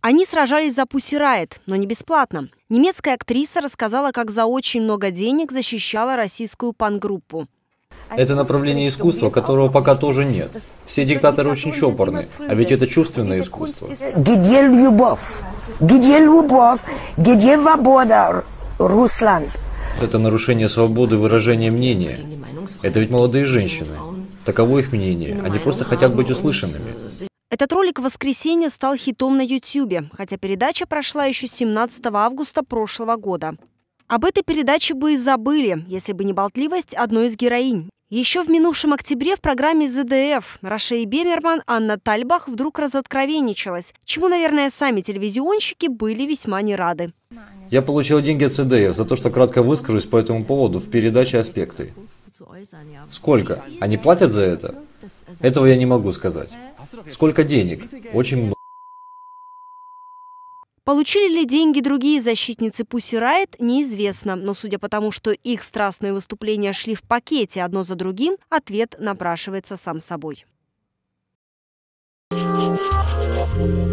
Они сражались за Пусси Райт, но не бесплатно. Немецкая актриса рассказала, как за очень много денег защищала российскую пангруппу. Это направление искусства, которого пока тоже нет. Все диктаторы очень чопорны, а ведь это чувственное искусство. Где любовь? Где любовь? Где свобода, Руслан. Это нарушение свободы выражения мнения. Это ведь молодые женщины. Таково их мнение. Они просто хотят быть услышанными. Этот ролик в воскресенье стал хитом на YouTube, хотя передача прошла еще 17 августа прошлого года. Об этой передаче бы и забыли, если бы не болтливость одной из героинь. Еще в минувшем октябре в программе ЗДФ Рашей Бемерман Анна Тальбах вдруг разоткровенничалась, чему, наверное, сами телевизионщики были весьма не рады. Я получил деньги от СДФ за то, что кратко выскажусь по этому поводу в передаче «Аспекты». Сколько? Они платят за это? Этого я не могу сказать. Сколько денег? Очень много. Получили ли деньги другие защитницы Пусси Райт, неизвестно, но судя по тому, что их страстные выступления шли в пакете одно за другим, ответ напрашивается сам собой. Thank you.